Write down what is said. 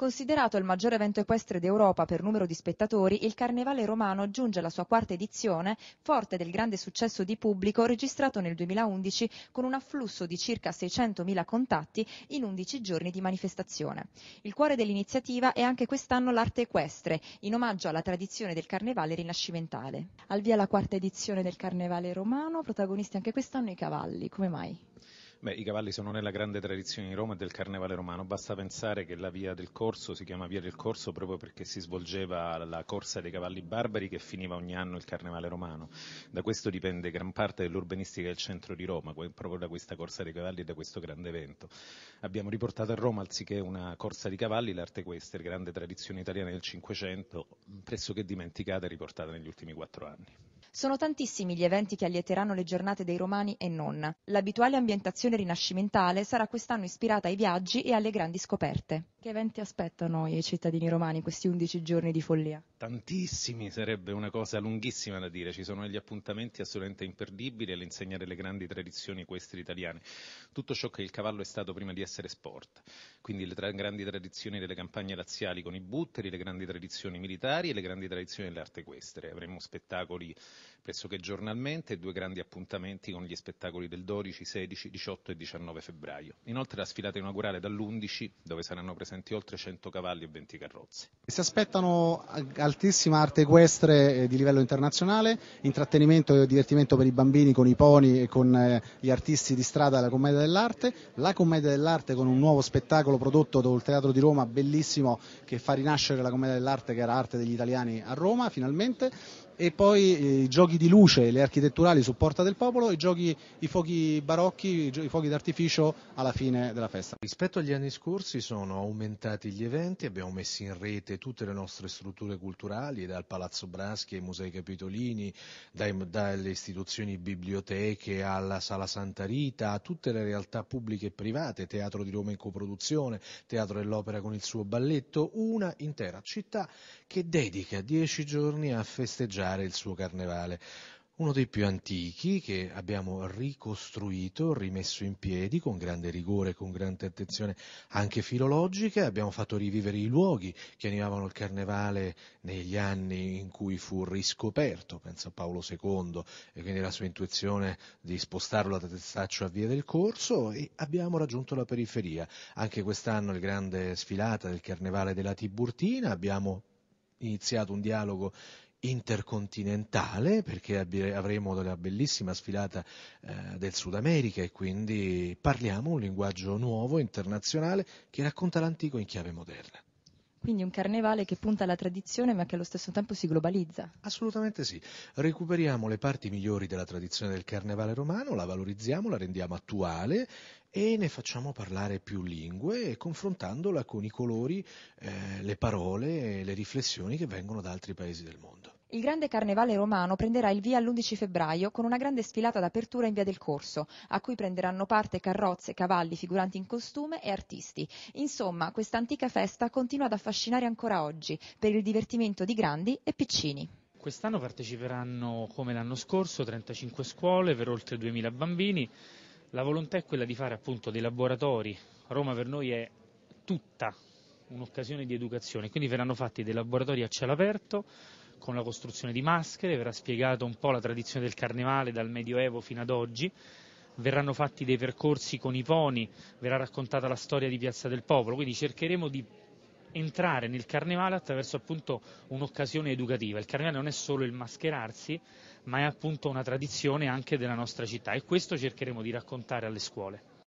Considerato il maggior evento equestre d'Europa per numero di spettatori, il Carnevale Romano giunge alla sua quarta edizione, forte del grande successo di pubblico registrato nel 2011 con un afflusso di circa 600.000 contatti in 11 giorni di manifestazione. Il cuore dell'iniziativa è anche quest'anno l'arte equestre, in omaggio alla tradizione del Carnevale rinascimentale. Al via la quarta edizione del Carnevale Romano, protagonisti anche quest'anno i cavalli, come mai? Beh, I cavalli sono nella grande tradizione di Roma e del carnevale romano, basta pensare che la via del Corso si chiama via del Corso proprio perché si svolgeva la corsa dei cavalli barbari che finiva ogni anno il carnevale romano. Da questo dipende gran parte dell'urbanistica del centro di Roma, proprio da questa corsa dei cavalli e da questo grande evento. Abbiamo riportato a Roma, anziché una corsa di cavalli, l'arte western, grande tradizione italiana del Cinquecento, pressoché dimenticata e riportata negli ultimi quattro anni. Sono tantissimi gli eventi che allieteranno le giornate dei romani e non. L'abituale ambientazione rinascimentale sarà quest'anno ispirata ai viaggi e alle grandi scoperte. Che eventi aspettano i cittadini romani in questi 11 giorni di follia? Tantissimi, sarebbe una cosa lunghissima da dire. Ci sono degli appuntamenti assolutamente imperdibili all'insegna delle grandi tradizioni equestri italiane. Tutto ciò che il cavallo è stato prima di essere sport. Quindi le tra- grandi tradizioni delle campagne laziali con i butteri, le grandi tradizioni militari e le grandi tradizioni dell'arte equestre. Avremo spettacoli pressoché giornalmente e due grandi appuntamenti con gli spettacoli del 12, 16, 18 e 19 febbraio. Inoltre la sfilata inaugurale dall'11, dove saranno presenti presenti oltre 100 cavalli e 20 carrozze. Si aspettano altissima arte equestre eh, di livello internazionale, intrattenimento e divertimento per i bambini con i pony e con eh, gli artisti di strada della commedia dell'arte, la commedia dell'arte con un nuovo spettacolo prodotto dal Teatro di Roma, bellissimo, che fa rinascere la commedia dell'arte che era arte degli italiani a Roma finalmente e poi eh, i giochi di luce, le architetturali su Porta del Popolo, i, giochi, i fuochi barocchi, i fuochi d'artificio alla fine della festa. Rispetto agli anni scorsi sono aumentati gli eventi, abbiamo messo in rete tutte le nostre strutture culturali, dal Palazzo Braschi ai Musei Capitolini, dai, dalle istituzioni biblioteche alla Sala Santa Rita, a tutte le realtà pubbliche e private, Teatro di Roma in coproduzione, Teatro dell'Opera con il suo balletto, una intera città che dedica dieci giorni a festeggiare celebrare il suo carnevale. Uno dei più antichi che abbiamo ricostruito, rimesso in piedi con grande rigore, con grande attenzione anche filologica, abbiamo fatto rivivere i luoghi che animavano il carnevale negli anni in cui fu riscoperto, penso a Paolo II e quindi la sua intuizione di spostarlo da Testaccio a Via del Corso e abbiamo raggiunto la periferia. Anche quest'anno il grande sfilata del carnevale della Tiburtina, abbiamo iniziato un dialogo intercontinentale perché avremo la bellissima sfilata eh, del Sud America e quindi parliamo un linguaggio nuovo, internazionale, che racconta l'antico in chiave moderna. Quindi un carnevale che punta alla tradizione ma che allo stesso tempo si globalizza. Assolutamente sì. Recuperiamo le parti migliori della tradizione del carnevale romano, la valorizziamo, la rendiamo attuale e ne facciamo parlare più lingue confrontandola con i colori, eh, le parole e le riflessioni che vengono da altri paesi del mondo. Il grande carnevale romano prenderà il via l'11 febbraio con una grande sfilata d'apertura in via del Corso, a cui prenderanno parte carrozze, cavalli, figuranti in costume e artisti. Insomma, questa antica festa continua ad affascinare ancora oggi per il divertimento di grandi e piccini. Quest'anno parteciperanno, come l'anno scorso, 35 scuole per oltre 2000 bambini. La volontà è quella di fare appunto dei laboratori. Roma per noi è tutta un'occasione di educazione, quindi verranno fatti dei laboratori a cielo aperto con la costruzione di maschere, verrà spiegata un po' la tradizione del carnevale dal Medioevo fino ad oggi, verranno fatti dei percorsi con i poni, verrà raccontata la storia di Piazza del Popolo, quindi cercheremo di entrare nel carnevale attraverso appunto un'occasione educativa. Il carnevale non è solo il mascherarsi, ma è appunto una tradizione anche della nostra città e questo cercheremo di raccontare alle scuole.